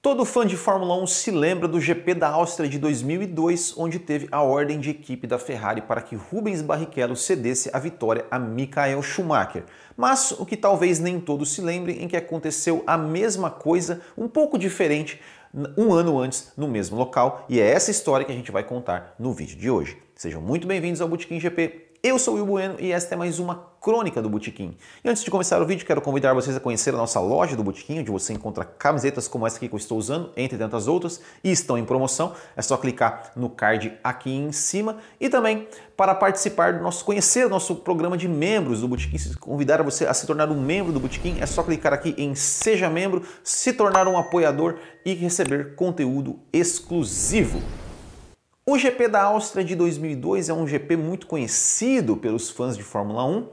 Todo fã de Fórmula 1 se lembra do GP da Áustria de 2002, onde teve a ordem de equipe da Ferrari para que Rubens Barrichello cedesse a vitória a Michael Schumacher. Mas o que talvez nem todos se lembrem é que aconteceu a mesma coisa, um pouco diferente, um ano antes, no mesmo local, e é essa história que a gente vai contar no vídeo de hoje. Sejam muito bem-vindos ao Botequim GP. Eu sou o Will Bueno e esta é mais uma crônica do Botequim. E antes de começar o vídeo, quero convidar vocês a conhecer a nossa loja do Botequim, onde você encontra camisetas como essa aqui que eu estou usando, entre tantas outras, e estão em promoção. É só clicar no card aqui em cima. E também para participar do nosso, conhecer o nosso programa de membros do Botequim, convidar você a se tornar um membro do Botequim, é só clicar aqui em Seja Membro, se tornar um apoiador e receber conteúdo exclusivo. O GP da Áustria de 2002 é um GP muito conhecido pelos fãs de Fórmula 1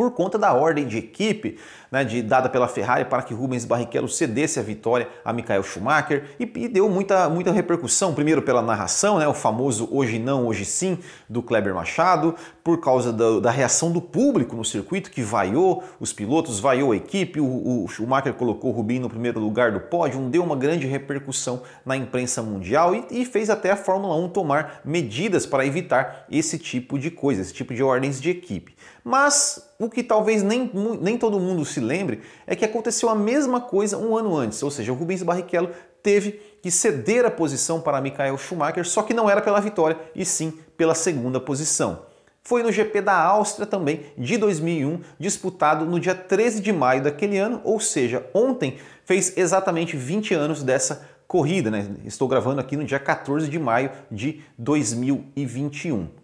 por conta da ordem de equipe né, de, dada pela Ferrari para que Rubens Barrichello cedesse a vitória a Michael Schumacher e, e deu muita, muita repercussão, primeiro pela narração, né, o famoso hoje não, hoje sim, do Kleber Machado, por causa da, da reação do público no circuito que vaiou os pilotos, vaiou a equipe, o, o Schumacher colocou o Rubinho no primeiro lugar do pódio, deu uma grande repercussão na imprensa mundial e, e fez até a Fórmula 1 tomar medidas para evitar esse tipo de coisa, esse tipo de ordens de equipe. Mas o que talvez nem, nem todo mundo se lembre é que aconteceu a mesma coisa um ano antes, ou seja, o Rubens Barrichello teve que ceder a posição para Michael Schumacher, só que não era pela vitória, e sim pela segunda posição. Foi no GP da Áustria também, de 2001, disputado no dia 13 de maio daquele ano, ou seja, ontem fez exatamente 20 anos dessa corrida, né? Estou gravando aqui no dia 14 de maio de 2021.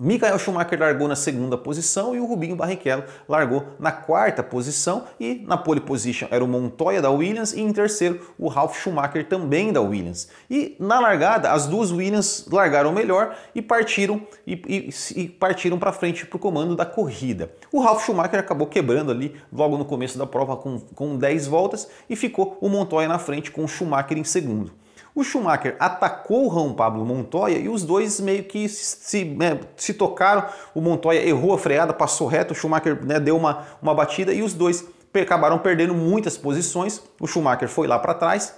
Michael Schumacher largou na segunda posição e o Rubinho Barrichello largou na quarta posição e na pole position era o Montoya da Williams e em terceiro o Ralf Schumacher também da Williams. E na largada as duas Williams largaram melhor e partiram e, e, e partiram para frente para o comando da corrida. O Ralf Schumacher acabou quebrando ali logo no começo da prova com, com 10 voltas e ficou o Montoya na frente com o Schumacher em segundo. O Schumacher atacou o Juan Pablo Montoya e os dois meio que se, né, se tocaram. O Montoya errou a freada, passou reto, o Schumacher né, deu uma, uma batida e os dois acabaram perdendo muitas posições. O Schumacher foi lá para trás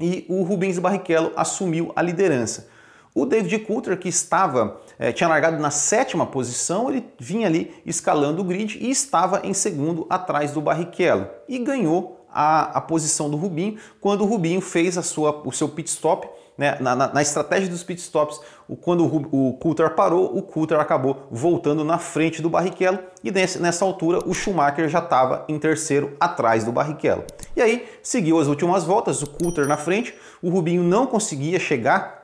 e o Rubens Barrichello assumiu a liderança. O David Coulter, que estava eh, tinha largado na sétima posição, ele vinha ali escalando o grid e estava em segundo atrás do Barrichello e ganhou a, a posição do Rubinho quando o Rubinho fez a sua, o seu pit stop. Né, na, na, na estratégia dos pit stops, o, quando o, o Coulter parou, o Coulter acabou voltando na frente do Barrichello e nesse, nessa altura o Schumacher já estava em terceiro atrás do Barrichello. E aí seguiu as últimas voltas, o Coulter na frente, o Rubinho não conseguia chegar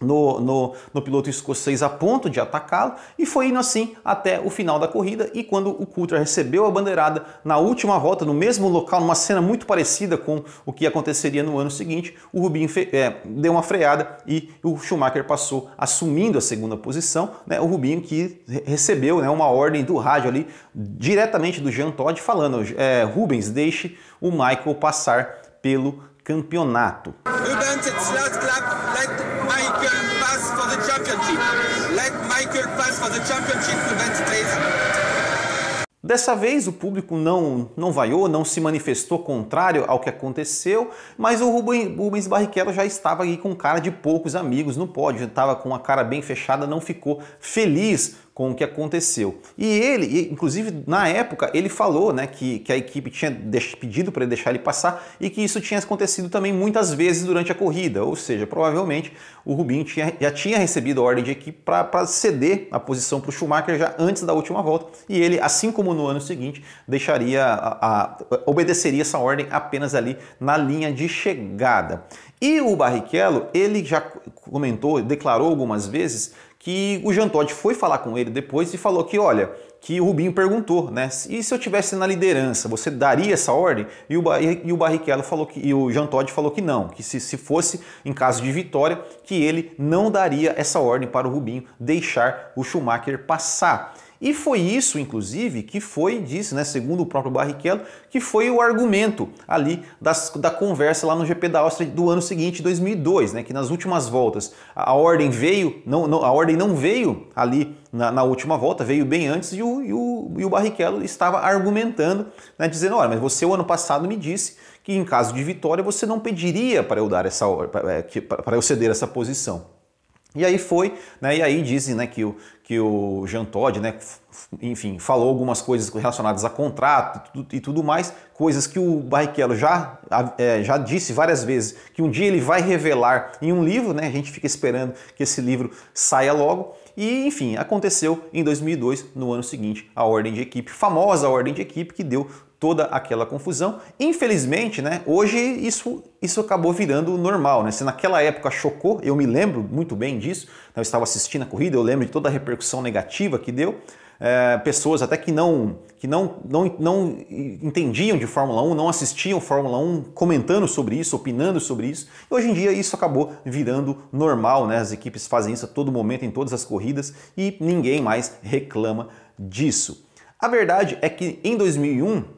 no, no, no, piloto escocês a ponto de atacá-lo e foi indo assim até o final da corrida e quando o Coulter recebeu a bandeirada na última volta, no mesmo local, numa cena muito parecida com o que aconteceria no ano seguinte, o Rubinho é, deu uma freada e o Schumacher passou assumindo a segunda posição, né, o Rubinho que recebeu né, uma ordem do rádio ali, diretamente do Jean Todt, falando é, Rubens, deixe o Michael passar pelo campeonato. Rubens, it's last the championship. Let Michael pass for the championship Dessa vez o público não, não vaiou, não se manifestou contrário ao que aconteceu, mas o Rubens Barrichello já estava aí com cara de poucos amigos no pódio, estava com a cara bem fechada, não ficou feliz com o que aconteceu. E ele, inclusive na época, ele falou né, que, que a equipe tinha pedido para ele deixar ele passar e que isso tinha acontecido também muitas vezes durante a corrida, ou seja, provavelmente o Rubinho tinha, já tinha recebido a ordem de equipe para ceder a posição para o Schumacher já antes da última volta e ele, assim como no ano seguinte, deixaria a, a, obedeceria essa ordem apenas ali na linha de chegada. E o Barrichello, ele já comentou, declarou algumas vezes que o Jean Todt foi falar com ele depois e falou que, olha, que o Rubinho perguntou, né? E se eu tivesse na liderança, você daria essa ordem? E o, e o Barrichello falou que, e o Jean Todt falou que não, que se, se fosse em caso de vitória, que ele não daria essa ordem para o Rubinho deixar o Schumacher passar. E foi isso, inclusive, que foi, disse, né, segundo o próprio Barrichello, que foi o argumento ali das, da conversa lá no GP da Áustria do ano seguinte, 2002, né, que nas últimas voltas a ordem veio, não, não a ordem não veio ali na, na, última volta, veio bem antes e o, e o, e o Barrichello estava argumentando, né, dizendo, olha, mas você o ano passado me disse que em caso de vitória você não pediria para eu dar essa é, para eu ceder essa posição. E aí foi, né? E aí dizem, né, que o, que o Jean Todt, né, enfim, falou algumas coisas relacionadas a contrato e tudo, e tudo mais, coisas que o Barrichello já, é, já disse várias vezes, que um dia ele vai revelar em um livro, né? A gente fica esperando que esse livro saia logo. E, enfim, aconteceu em 2002, no ano seguinte, a ordem de equipe, famosa ordem de equipe que deu toda aquela confusão. Infelizmente, né, hoje isso, isso acabou virando normal. Né? Se naquela época chocou, eu me lembro muito bem disso, né? eu estava assistindo a corrida, eu lembro de toda a repercussão negativa que deu. É, pessoas até que não que não, não, não entendiam de Fórmula 1, não assistiam Fórmula 1 comentando sobre isso, opinando sobre isso. E hoje em dia isso acabou virando normal, né? As equipes fazem isso a todo momento em todas as corridas e ninguém mais reclama disso. A verdade é que em 2001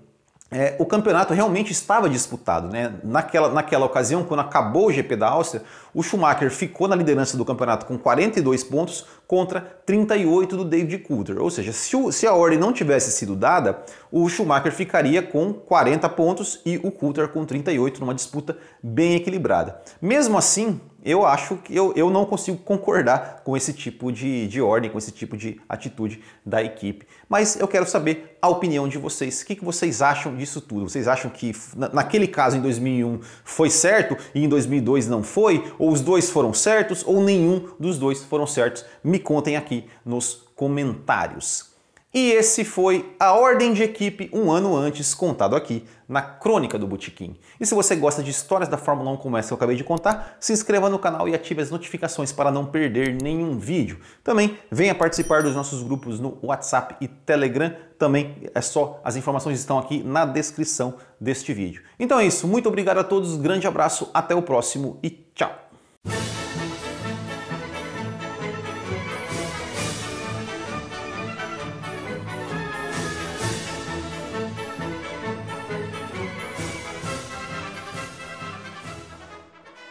é, o campeonato realmente estava disputado. Né? Naquela, naquela ocasião, quando acabou o GP da Áustria, o Schumacher ficou na liderança do campeonato com 42 pontos contra 38 do David Coulter. Ou seja, se, o, se a ordem não tivesse sido dada, o Schumacher ficaria com 40 pontos e o Coulter com 38 numa disputa bem equilibrada. Mesmo assim, eu acho que eu, eu não consigo concordar com esse tipo de, de ordem, com esse tipo de atitude da equipe. Mas eu quero saber a opinião de vocês. O que, que vocês acham disso tudo? Vocês acham que naquele caso em 2001 foi certo e em 2002 não foi? Ou os dois foram certos ou nenhum dos dois foram certos? Me contem aqui nos comentários. E esse foi a ordem de equipe um ano antes, contado aqui na Crônica do Botequim. E se você gosta de histórias da Fórmula 1 como essa que eu acabei de contar, se inscreva no canal e ative as notificações para não perder nenhum vídeo. Também venha participar dos nossos grupos no WhatsApp e Telegram. Também é só, as informações estão aqui na descrição deste vídeo. Então é isso, muito obrigado a todos, grande abraço, até o próximo e tchau!